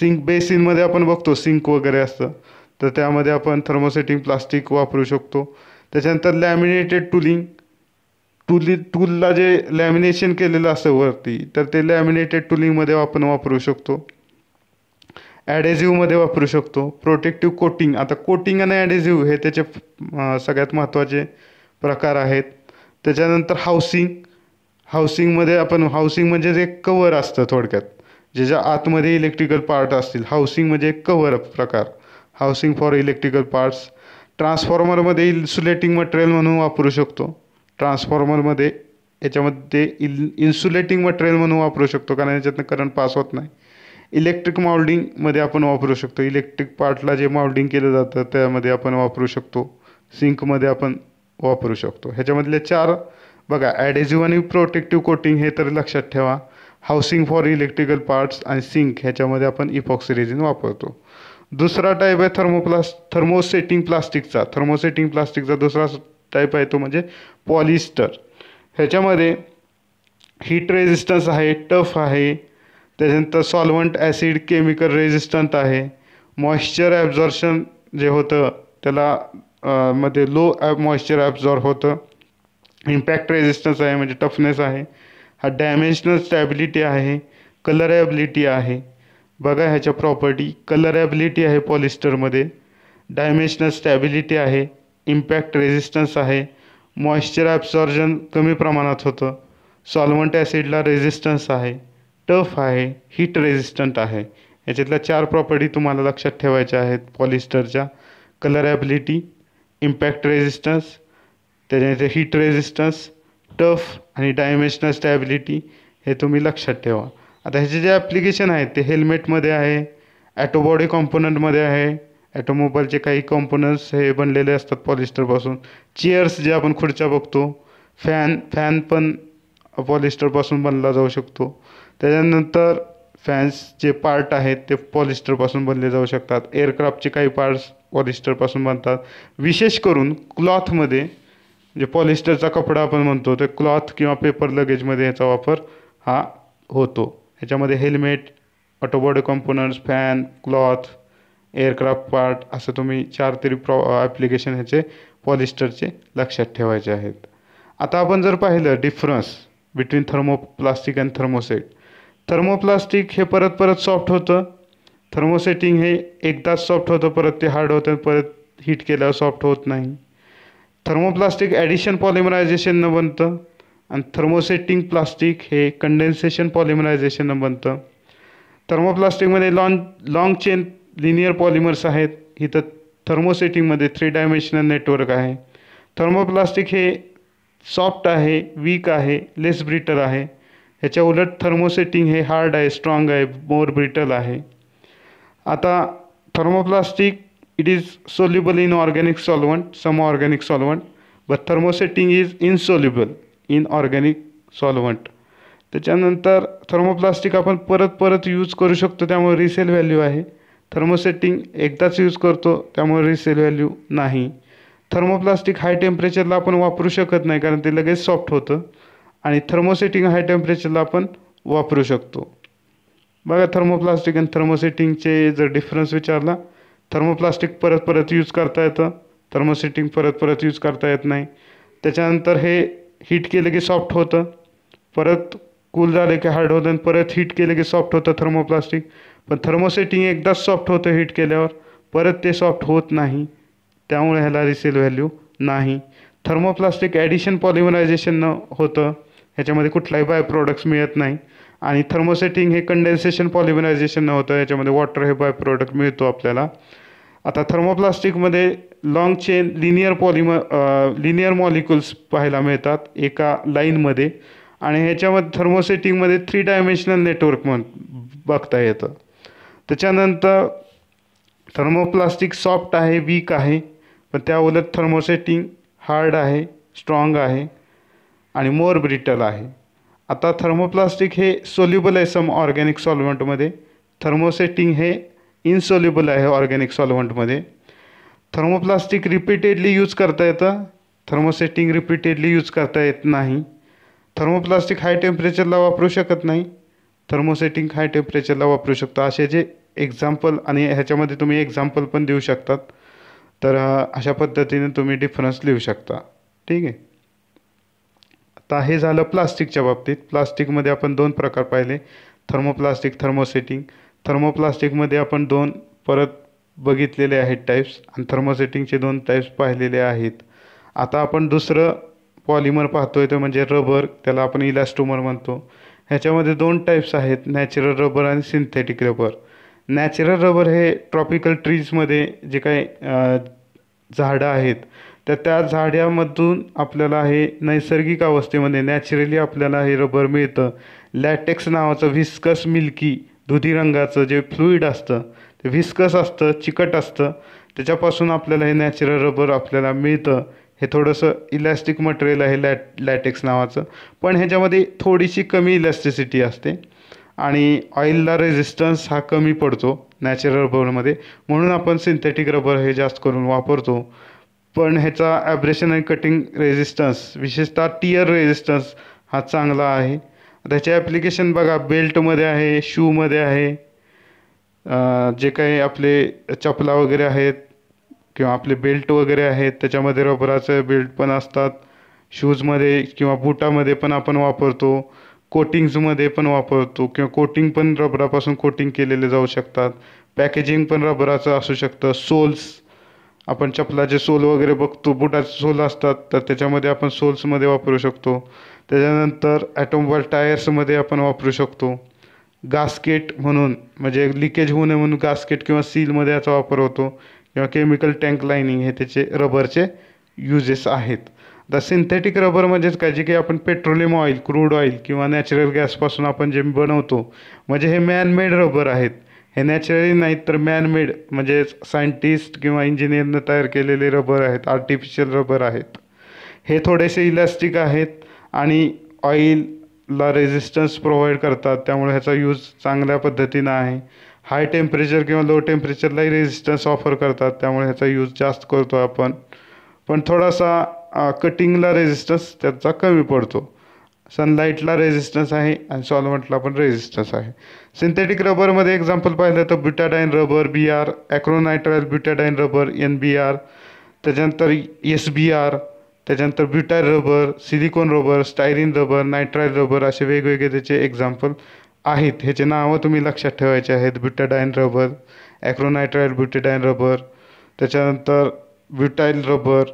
सिंक बेसिनमध्ये आपण बघतो सिंक वगैरे असतं तर त्यामध्ये आपण थर्मोसेटिंग प्लास्टिक वापरू शकतो त्याच्यानंतर लॅमिनेटेड टूलिंग टुली टूलला जे लॅमिनेशन केलेलं असतं वरती तर ते लॅमिनेटेड टूलिंगमध्ये आपण वापरू शकतो ॲडेझिव्हमध्ये वापरू शकतो प्रोटेक्टिव्ह कोटिंग आता कोटिंग आणि ॲडेझिव्ह हे त्याचे सगळ्यात महत्त्वाचे प्रकार आहेत त्याच्यानंतर हाऊसिंग हाऊसिंगमध्ये आपण हाऊसिंग म्हणजे जे कवर असतं थोडक्यात ज्याच्या आतमध्ये इलेक्ट्रिकल पार्ट असतील हाऊसिंग म्हणजे एक अप प्रकार हाऊसिंग फॉर इलेक्ट्रिकल पार्ट्स ट्रान्सफॉर्मरमध्ये इन्सुलेटिंग मटेरियल म्हणून वापरू शकतो ट्रान्सफॉर्मरमध्ये याच्यामध्ये इल इन्सुलेटिंग मटेरियल म्हणून वापरू शकतो कारण याच्यातनं करंट पास होत नाही इलेक्ट्रिक माउल्डिंगमध्ये आपण वापरू शकतो इलेक्ट्रिक पार्टला जे माउल्डिंग केलं जातं त्यामध्ये आपण वापरू शकतो सिंकमध्ये आपण वापरू शकतो ह्याच्यामधले चार बघा ॲडेझिव्ह आणि प्रोटेक्टिव्ह कोटिंग हे तर लक्षात ठेवा हाऊसिंग फॉर इलेक्ट्रिकल पार्ट्स आणि सिंक ह्याच्यामध्ये आपण इपॉक्सी रेझिन वापरतो दुसरा टाईप आहे थर्मोप्लास थर्मोसेटिंग प्लास्टिकचा थर्मोसेटिंग प्लास्टिकचा दुसरा टाईप आहे तो म्हणजे पॉलिस्टर ह्याच्यामध्ये हीट रेझिस्टन्स आहे टफ आहे त्याच्यानंतर सॉल्वंट ॲसिड केमिकल रेझिस्टंट आहे मॉइश्चर ॲब्झॉर्शन जे होतं त्याला मध्ये लो मॉइश्चर ॲब्झॉर्ब होतं इम्पॅक्ट रेझिस्टन्स आहे म्हणजे टफनेस आहे हा डायमेन्शनल स्टॅबिलिटी आहे कलरॅबिलिटी आहे बघा ह्याच्या प्रॉपर्टी कलरॅबिलिटी आहे पॉलिस्टरमध्ये डायमेन्शनल स्टॅबिलिटी आहे इम्पॅक्ट रेझिस्टन्स आहे मॉइश्चर ॲब्सॉर्जन कमी प्रमाणात होतं सॉल्वंट ॲसिडला रेझिस्टन्स आहे टफ आहे हीट रेझिस्टंट आहे याच्यातल्या चार प्रॉपर्टी तुम्हाला लक्षात ठेवायच्या आहेत पॉलिस्टरच्या कलरॅबिलिटी इम्पॅक्ट रेझिस्टन्स त्याच्या हीट रेझिस्टन्स टफ आणि डायमेन्शनल स्टॅबिलिटी हे तुम्ही लक्षात ठेवा आता ह्याचे जे ॲप्लिकेशन आहेत ते हेल्मेटमध्ये आहे ॲटोबॉडी कॉम्पोनंटमध्ये आहे ॲटोमोबाईलचे काही कॉम्पोनंट्स हे बनलेले असतात पॉलिस्टरपासून चेअर्स जे आपण खुर्च्या बघतो फॅन फॅन पण पॉलिस्टरपासून बनला जाऊ शकतो त्याच्यानंतर फॅन्स जे पार्ट आहेत ते पॉलिस्टरपासून बनले जाऊ शकतात एअरक्राफ्टचे काही पार्ट्स पॉलिस्टरपासून बनतात विशेष करून क्लॉथमध्ये जे पॉलिस्टरचा कपडा आपण म्हणतो ते क्लॉथ किंवा पेपर लगेजमध्ये याचा वापर हा होतो ह्याच्यामध्ये helmet auto body components fan cloth aircraft part असं तुम्ही चार तरी प्रॉ ॲप्लिकेशन ह्याचे पॉलिस्टरचे लक्षात ठेवायचे आहेत आता आपण जर पाहिलं difference between thermoplastic and thermoset thermoplastic हे परत परत सॉफ्ट होतं थर्मोसेटिंग हे एकदाच सॉफ्ट होतं परत ते हार्ड होतं परत हीट केल्यावर सॉफ्ट होत नाही थर्मोप्लास्टिक ॲडिशन पॉलिमरायझेशननं बनतं आणि थर्मोसेटिंग प्लास्टिक हे कंडेन्सेशन पॉलिमरायझेशननं बनतं थर्मोप्लास्टिकमध्ये लॉन लॉंग चेन लिनियर पॉलिमर्स आहेत इथं थर्मोसेटिंगमध्ये थ्री डायमेन्शनल नेटवर्क आहे थर्मोप्लास्टिक हे सॉफ्ट आहे वीक आहे लेस ब्रिटल आहे ह्याच्या उलट थर्मोसेटिंग हे हार्ड आहे स्ट्रॉंग आहे मोर ब्रिटल आहे आता thermoplastic It is soluble in organic solvent, some organic solvent, but thermosetting is insoluble in organic solvent. त्याच्यानंतर थर्मोप्लास्टिक आपण परत परत यूज करू शकतो त्यामुळे रिसेल व्हॅल्यू आहे थर्मोसेटिंग एकदाच यूज करतो त्यामुळे रिसेल व्हॅल्यू नाही थर्मोप्लास्टिक हाय टेम्परेचरला आपण वापरू शकत नाही कारण ते लगेच सॉफ्ट होतं आणि थर्मोसेटिंग हाय टेम्परेचरला आपण वापरू शकतो बघा थर्मोप्लास्टिक आणि थर्मोसेटिंगचे जर डिफरन्स विचारला थर्मोप्लास्टिक परत परत यूज करता येतं थर्मोसेटिंग परत परत यूज करता येत नाही त्याच्यानंतर हे हीट केलं की सॉफ्ट होतं परत कूल झालं की हार्ड होतं आणि परत हीट केलं की सॉफ्ट होतं थर्मोप्लास्टिक पण थर्मोसेटिंग एकदाच सॉफ्ट होतं हीट केल्यावर परत ते सॉफ्ट होत नाही त्यामुळे ह्याला रिसेल व्हॅल्यू नाही थर्मोप्लास्टिक ॲडिशन पॉलिमरायझेशन होतं ह्याच्यामध्ये कुठलाही बाय प्रोडक्ट्स मिळत नाही आणि थर्मोसेटिंग हे कंडेन्सेशन पॉलिमरायझेशन होतं याच्यामध्ये वॉटर हे बाय प्रोडक्ट मिळतो आपल्याला आता थर्मोप्लास्टिकमध्ये लाँग चेन लिनियर पॉलिम लिनियर मॉलिक्युल्स पाहायला मिळतात एका लाईनमध्ये आणि ह्याच्यामध्ये थर्मोसेटिंगमध्ये थ्री डायमेन्शनल नेटवर्क म्हण बघता येतं त्याच्यानंतर थर्मोप्लास्टिक सॉफ्ट आहे वीक आहे पण त्या उलट थर्मोसेटिंग हार्ड आहे स्ट्रॉंग आहे आणि मोर ब्रिटल आहे आता थर्मोप्लास्टिक हे सोल्युबल आहे सम ऑर्गॅनिक सॉल्वंटमध्ये थर्मोसेटिंग हे इन्सॉल्युबल आहे ऑर्गॅनिक सॉल्व्हंटमध्ये थर्मोप्लास्टिक रिपीटेडली यूज करता येतं थर्मोसेटिंग रिपीटेडली यूज करता येत नाही थर्मोप्लास्टिक हाय टेम्परेचरला वापरू शकत नाही थर्मोसेटिंग हाय टेम्परेचरला वापरू शकतो असे जे एक्झाम्पल आणि ह्याच्यामध्ये तुम्ही एक्झाम्पल पण देऊ शकतात तर अशा पद्धतीने तुम्ही डिफरन्स लिहू शकता ठीक आहे आता हे झालं प्लास्टिकच्या बाबतीत प्लास्टिकमध्ये आपण दोन प्रकार पाहिले थर्मोप्लास्टिक थर्मोसेटिंग थर्मोप्लास्टिकमध्ये आपण दोन परत बघितलेले आहेत टाईप्स आणि थर्मोसेटिंगचे दोन टाईप्स पाहिलेले आहेत आता आपण दुसरं पॉलिमर पाहतो आहे ते म्हणजे रबर त्याला आपण इलास्टोमर म्हणतो ह्याच्यामध्ये दोन टाईप्स आहेत नॅचरल रबर आणि सिंथेटिक रबर नॅचरल रबर हे ट्रॉपिकल ट्रीजमध्ये जे काही झाडं आहेत तर त्या झाड्यामधून आपल्याला हे नैसर्गिक अवस्थेमध्ये नॅचरली आपल्याला हे रबर मिळतं लॅटेक्स नावाचं व्हिस्कस मिल्की दुधी रंगाचं जे फ्लुईड असतं ते व्हिस्कस असतं चिकट असतं त्याच्यापासून आपल्याला हे नॅचरल रबर आपल्याला मिळतं हे थोडंसं इलॅस्टिक मटेरियल आहे लॅट लॅटेक्स नावाचं पण ह्याच्यामध्ये थोडीशी कमी इलॅस्टिसिटी असते आणि ऑइलला रेझिस्टन्स हा कमी पडतो नॅचरल रबरमध्ये म्हणून आपण सिंथेटिक रबर हे जास्त करून वापरतो पण ह्याचा ॲब्रेशन आणि कटिंग रेझिस्टन्स विशेषतः टीयर रेझिस्टन्स हा चांगला आहे त्याचे ॲप्लिकेशन बघा बेल्टमध्ये आहे शूमध्ये आहे जे काही आपले चपला वगैरे आहेत किंवा आपले बेल्ट वगैरे आहेत त्याच्यामध्ये रबराचं बेल्ट पण असतात शूजमध्ये किंवा बुटामध्ये पण आपण वापरतो कोटिंग्समध्ये पण वापरतो किंवा कोटिंग पण रबरापासून कोटिंग केलेले जाऊ शकतात पॅकेजिंग पण रबराचं असू शकतं सोल्स आपण चपलाचे सोल वगैरे बघतो बुटाचे सोल असतात तर त्याच्यामध्ये आपण सोल्समध्ये वापरू शकतो त्याच्यानंतर ॲटोमोबाईल टायर्समध्ये आपण वापरू शकतो गास्केट म्हणून म्हणजे लिकेज होऊ नये म्हणून गास्केट किंवा सीलमध्ये याचा वापर होतो किंवा केमिकल टँक लाईनिंग हे त्याचे रबरचे युजेस आहेत आता सिंथेटिक रबर म्हणजेच काय जे की आपण पेट्रोलियम ऑइल क्रूड ऑइल किंवा नॅचरल गॅसपासून आपण जे बनवतो म्हणजे हे मॅनमेड रबर आहेत हे नॅचरली नाहीत तर मॅनमेड म्हणजे सायंटिस्ट किंवा इंजिनियरनं तयार केलेले रबर आहेत आर्टिफिशियल रबर आहेत हे थोडेसे इलास्टिक आहेत आणि ऑइलला रेजिस्टन्स प्रोव्हाइड करतात त्यामुळे ह्याचा यूज चांगल्या पद्धतीनं आहे हाय टेम्परेचर किंवा लो टेम्परेचरलाही रेजिस्टन्स ऑफर करतात त्यामुळे ह्याचा यूज जास्त करतो आपण पण थोडासा कटिंगला रेजिस्टन्स त्याचा कमी पडतो सनलाईटला रेजिस्टन्स आहे आणि सॉल्वंटला पण रेजिस्टन्स आहे सिंथेटिक रबरमध्ये एक्झाम्पल पाहिलं तर butadiene rubber B R acrylonitrile butadiene rubber N B R त्याच्यानंतर एस बी आर त्याच्यानंतर butyl rubber silicone rubber styrene rubber nitrile rubber असे वेगवेगळे त्याचे एक्झाम्पल आहेत ह्याचे नावं तुम्ही लक्षात ठेवायचे आहेत butadiene rubber acrylonitrile butadiene rubber त्याच्यानंतर ब्युटाईल रबर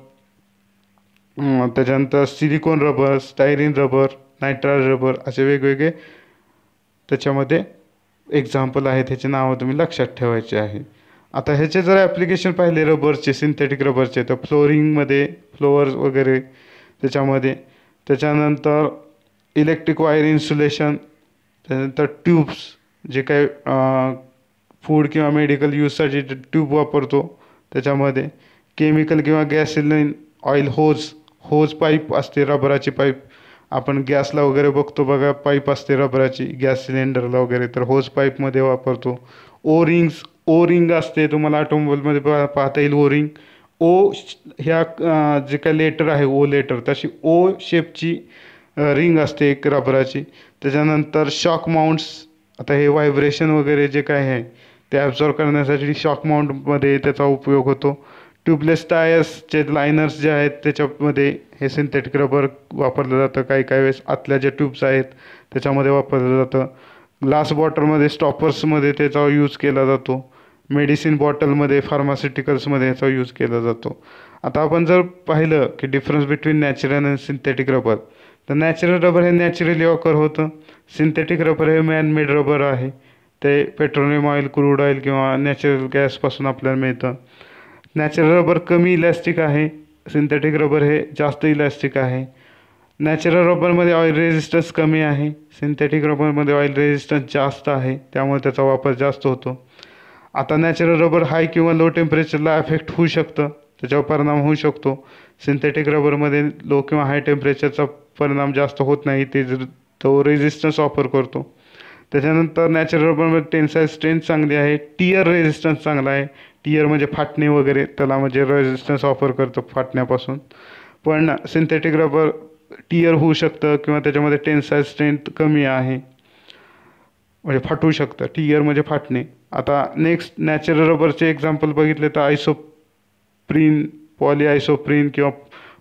त्याच्यानंतर silicone rubber styrene rubber nitrile rubber असे वेगवेगळे त्याच्यामध्ये एक्झाम्पल आहेत ह्याचे नावं तुम्ही लक्षात ठेवायचे आहे आता ह्याचे जर ॲप्लिकेशन पाहिले रबरचे सिंथेटिक रबरचे तर फ्लोरिंगमध्ये फ्लोअर्स वगैरे त्याच्यामध्ये त्याच्यानंतर इलेक्ट्रिक वायर इन्सुलेशन त्यानंतर ट्यूब्स जे काही फूड किंवा मेडिकल यूजसाठी ट्यूब वापरतो त्याच्यामध्ये केमिकल किंवा gas cylinder oil hose hose pipe असते रबराची पाईप आपण गॅसला वगैरे बघतो बघा पाईप असते रबराची गॅस सिलेंडरला वगैरे तर होज पाईपमध्ये वापरतो ओ रिंग्स ओ रिंग असते तुम्हाला ऑटोमोबाईलमध्ये पा पाहता येईल ओ रिंग ओ ह्या जे काय लेटर आहे ओ लेटर तशी ओ शेपची रिंग असते एक रबराची त्याच्यानंतर शॉक माउंट्स आता हे व्हायब्रेशन वगैरे जे काय आहे ते ॲब्झॉर्व करण्यासाठी शॉक माउंटमध्ये त्याचा उपयोग होतो ट्यूबलेस टायर्सचे लायनर्स जे आहेत त्याच्यामध्ये हे सिंथेटिक रबर वापरलं जातं काही काही वेळेस आतल्या ज्या ट्यूब्स आहेत त्याच्यामध्ये वापरलं जातं ग्लास बॉटलमध्ये स्टॉपर्समध्ये त्याचा यूज केला जातो मेडिसिन बॉटलमध्ये फार्मास्युटिकल्समध्ये याचा यूज केला जातो आता आपण जर पाहिलं की difference between natural and synthetic rubber तर नॅचरल रबर हे नॅचरली ऑकर होतं सिंथेटिक रबर हे मॅनमेड रबर आहे ते पेट्रोलियम ऑइल क्रूड ऑइल किंवा नॅचरल गॅसपासून आपल्याला मिळतं नॅचरल रबर कमी इलॅस्टिक आहे सिंथेटिक रबर हे जास्त इलॅस्टिक आहे नॅचरल रबरमध्ये ऑइल रेजिस्टन्स कमी आहे सिंथेटिक रबरमध्ये ऑइल रेजिस्टन्स जास्त आहे त्यामुळे त्याचा वापर जास्त होतो आता नॅचरल रबर हाय किंवा लो टेम्परेचरला अफेक्ट होऊ शकतं त्याच्यावर परिणाम होऊ शकतो सिंथेटिक रबरमध्ये लो किंवा हाय टेम्परेचरचा परिणाम जास्त होत नाही ते तो रेजिस्टन्स ऑफर करतो त्याच्यानंतर नॅचरल रबरमध्ये टेन्साईल स्ट्रेंथ चांगली आहे टीयर रेजिस्टन्स चांगला आहे टीयर म्हणजे फाटणे वगैरे त्याला म्हणजे रेजिस्टन्स ऑफर करतो फाटण्यापासून पण सिंथेटिक रबर टीयर होऊ शकतं किंवा त्याच्यामध्ये टेन्साईल स्ट्रेंथ कमी आहे म्हणजे फाटू शकतं टीयर म्हणजे फाटणे आता नेक्स्ट नॅचरल रबरचे एक्झाम्पल बघितले तर आयसोप्रिन पॉली आयसोप्रिन किंवा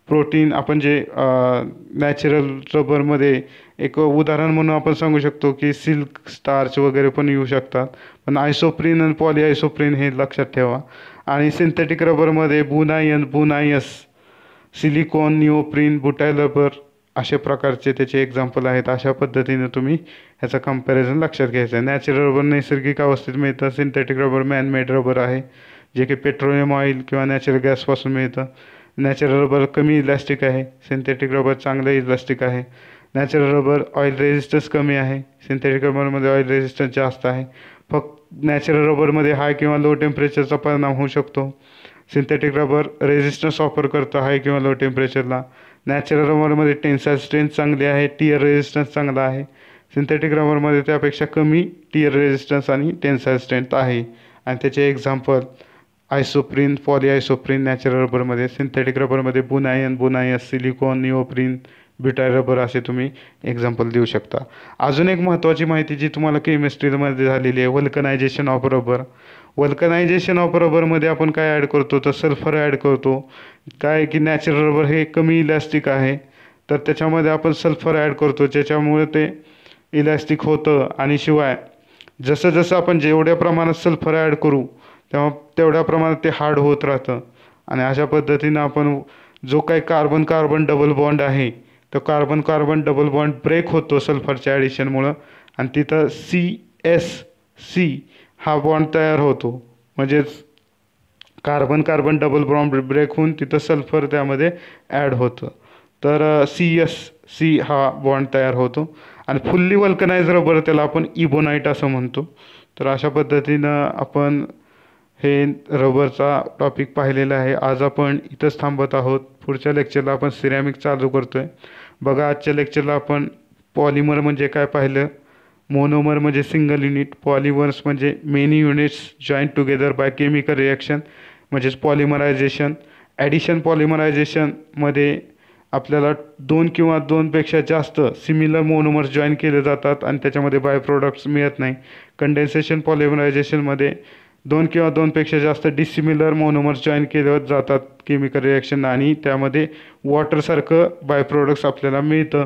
प्रोटीन आपण जे नॅचरल रबरमध्ये एक उदाहरण म्हणून आपण सांगू शकतो की सिल्क स्टार्च वगैरे पण येऊ शकतात पण आयसोप्रिन आणि पॉली आयसोप्रिन हे लक्षात ठेवा आणि सिंथेटिक रबरमध्ये buna N buna S silicone neoprene butyl rubber अशा प्रकारचे त्याचे एक्झाम्पल आहेत अशा पद्धतीने तुम्ही ह्याचा कम्पॅरिझन लक्षात घ्यायचं आहे नॅचरल रबर नैसर्गिक अवस्थेत मिळतं सिंथेटिक रबर मॅनमेड रबर आहे जे की पेट्रोलियम ऑइल किंवा नॅचरल गॅसपासून मिळतं नॅचरल रबर कमी इलास्टिक आहे सिंथेटिक रबर चांगलं इलास्टिक आहे नॅचरल रबर ऑइल रेजिस्टन्स कमी आहे सिंथेटिक रबरमध्ये ऑइल रेजिस्टन्स जास्त आहे फक्त नॅचरल रबरमध्ये हाय किंवा लो टेम्परेचरचा परिणाम होऊ शकतो सिंथेटिक रबर रेजिस्टन्स ऑफर करतं हाय किंवा लो टेम्परेचरला नॅचरल रबरमध्ये टेन्साईल स्ट्रेंथ चांगली आहे टीयर रेजिस्टन्स चांगला आहे सिंथेटिक रबरमध्ये त्यापेक्षा कमी टीयर रेजिस्टन्स आणि टेन्साईल स्ट्रेंथ आहे आणि त्याचे example isoprene poly isoprene natural रबरमध्ये सिंथेटिक रबरमध्ये buna N buna S silicone neoprene butyl rubber असे तुम्ही एक्झाम्पल देऊ शकता अजून एक महत्त्वाची माहिती जी तुम्हाला केमिस्ट्रीमध्ये झालेली आहे vulcanisation of rubber vulcanisation of रबरमध्ये आपण काय ॲड करतो तर सल्फर ॲड करतो काय की नॅचरल रबर हे कमी इलॅस्टिक आहे तर त्याच्यामध्ये आपण सल्फर ॲड करतो ज्याच्यामुळे ते इलॅस्टिक होतं आणि शिवाय जसं जसं आपण जेवढ्या प्रमाणात सल्फर ॲड करू तेव्हा तेवढ्या प्रमाणात ते हार्ड होत राहतं आणि अशा पद्धतीनं आपण जो काही कार्बन कार्बन डबल बॉन्ड आहे तो carbon carbon double bond break होतो सल्फरच्या ॲडिशनमुळं आणि तिथं सी एस सी हा बॉन्ड तयार होतो म्हणजेच carbon carbon double bond break होऊन तिथं सल्फर त्यामध्ये ॲड होतं तर सी एस सी हा बॉन्ड तयार होतो आणि फुल्ली वल्कनाइज रबर त्याला आपण इबोनाईट असं म्हणतो तर अशा पद्धतीनं आपण हे रबरचा टॉपिक पाहिलेला आहे आज आपण इथंच थांबत आहोत पुढच्या लेक्चरला आपण सिरॅमिक चालू करतो आहे बघा आजच्या लेक्चरला आपण पॉलिमर म्हणजे काय पाहिलं मोनोमर म्हणजे सिंगल युनिट पॉलिमर्स म्हणजे many units joint together by chemical reaction म्हणजेच पॉलिमरायझेशन ॲडिशन पॉलिमरायझेशनमध्ये आपल्याला दोन किंवा दोनपेक्षा जास्त सिमिलर मोनोमर्स जॉईन केले जातात आणि त्याच्यामध्ये बाय प्रोडक्ट्स मिळत नाही कंडेन्सेशन पॉलिमरायझेशनमध्ये दोन किंवा दोनपेक्षा जास्त डिसिमिलर मोनोमर्स जॉईन केले जातात केमिकल रिॲक्शन आणि त्यामध्ये वॉटरसारखं बाय प्रोडक्ट्स आपल्याला मिळतं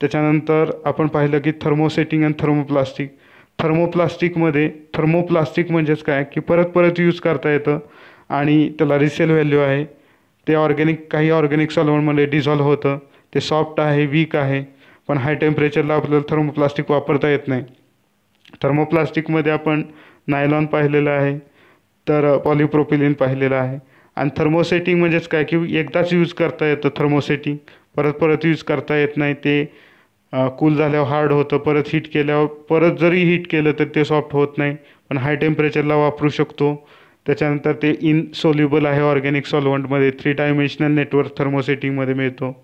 त्याच्यानंतर आपण पाहिलं की थर्मोसेटिंग अँड थर्मोप्लास्टिक थर्मोप्लास्टिकमध्ये थर्मोप्लास्टिक म्हणजेच काय की परत परत यूज करता येतं आणि त्याला रिसेल व्हॅल्यू आहे ते ऑर्गॅनिक काही ऑर्गॅनिक सॉल्वमध्ये डिझॉल्व्ह होतं ते सॉफ्ट आहे वीक आहे पण हाय टेम्परेचरला आपल्याला थर्मोप्लास्टिक वापरता येत नाही थर्मोप्लास्टिकमध्ये आपण नायलॉन पाहिलेलं आहे तर पॉलिप्रोपिलिन पाहिलेलं आहे आणि थर्मोसेटिंग म्हणजेच काय की एकदाच यूज करता येतं थर्मोसेटिंग परत परत यूज करता येत नाही ते कूल झाल्यावर हार्ड होतं परत हीट केल्यावर परत जरी हीट केलं तर ते सॉफ्ट होत नाही पण हाय टेम्परेचरला वापरू शकतो त्याच्यानंतर ते इनसोल्युबल आहे ऑर्गॅनिक सॉल्वंटमध्ये थ्री डायमेन्शनल नेटवर्क थर्मोसेटिंगमध्ये मिळतो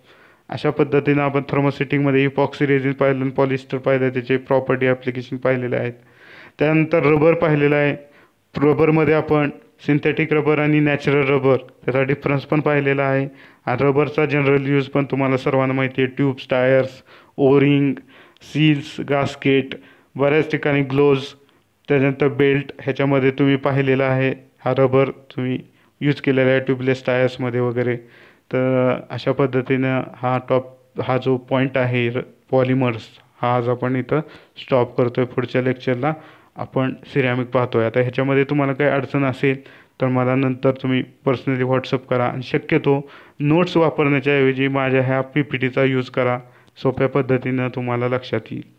अशा पद्धतीनं आपण थर्मोसेटिंगमध्ये इपॉक्सी रेझिन पाहिलं पॉलिस्टर पाहिलं त्याचे प्रॉपर्टी ॲप्लिकेशन पाहिलेले आहेत त्यानंतर रबर पाहिलेलं आहे रबरमध्ये आपण सिंथेटिक रबर आणि नॅचरल रबर त्याचा डिफरन्स पण पाहिलेला आहे आणि रबरचा जनरल यूज पण तुम्हाला सर्वांना माहिती आहे tubes tyres O ring seals gasket बऱ्याच ठिकाणी ग्लोज त्याच्यानंतर बेल्ट ह्याच्यामध्ये तुम्ही पाहिलेला आहे हा रबर तुम्ही यूज केलेला आहे ट्यूबलेस टायर्समध्ये वगैरे तर अशा पद्धतीनं हा टॉप हा जो पॉईंट आहे र पॉलिमर्स हा आज आपण इथं स्टॉप करतो आहे पुढच्या लेक्चरला आपण सिरॅमिक पाहतो आहे आता ह्याच्यामध्ये तुम्हाला काही अडचण असेल तर मला नंतर तुम्ही पर्सनली व्हॉट्सअप करा आणि शक्यतो नोट्स वापरण्याच्याऐवजी माझ्या ह्या पी पी टीचा यूज करा सोप्या पद्धतीनं तुम्हाला लक्षात येईल